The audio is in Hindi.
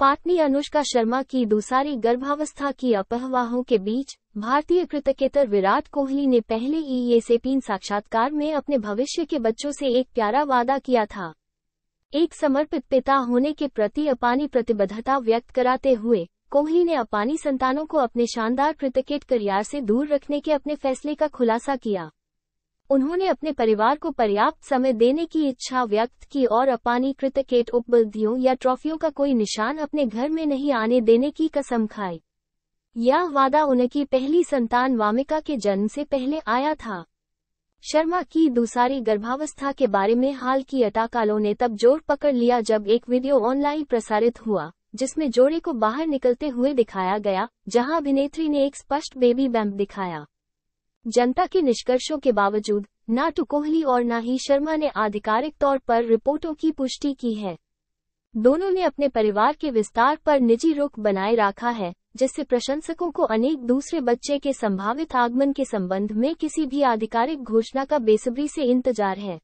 पाटनी अनुष्का शर्मा की दूसरी गर्भावस्था की अपहवाहों के बीच भारतीय क्रिकेटर विराट कोहली ने पहले ही ये ईएसएपीन साक्षात्कार में अपने भविष्य के बच्चों से एक प्यारा वादा किया था एक समर्पित पिता होने के प्रति अपानी प्रतिबद्धता व्यक्त कराते हुए कोहली ने अपानी संतानों को अपने शानदार क्रिकेट करियर से दूर रखने के अपने फैसले का खुलासा किया उन्होंने अपने परिवार को पर्याप्त समय देने की इच्छा व्यक्त की और अपानी क्रिकेट उपलब्धियों या ट्रॉफियों का कोई निशान अपने घर में नहीं आने देने की कसम खाई यह वादा उनकी पहली संतान वामिका के जन्म से पहले आया था शर्मा की दूसरी गर्भावस्था के बारे में हाल की अटाकालों ने तब जोर पकड़ लिया जब एक वीडियो ऑनलाइन प्रसारित हुआ जिसमें जोड़े को बाहर निकलते हुए दिखाया गया जहां अभिनेत्री ने एक स्पष्ट बेबी बैंप दिखाया जनता के निष्कर्षों के बावजूद न तो कोहली और न ही शर्मा ने आधिकारिक तौर पर रिपोर्टों की पुष्टि की है दोनों ने अपने परिवार के विस्तार पर निजी रुख बनाए रखा है जिससे प्रशंसकों को अनेक दूसरे बच्चे के संभावित आगमन के संबंध में किसी भी आधिकारिक घोषणा का बेसब्री से इंतजार है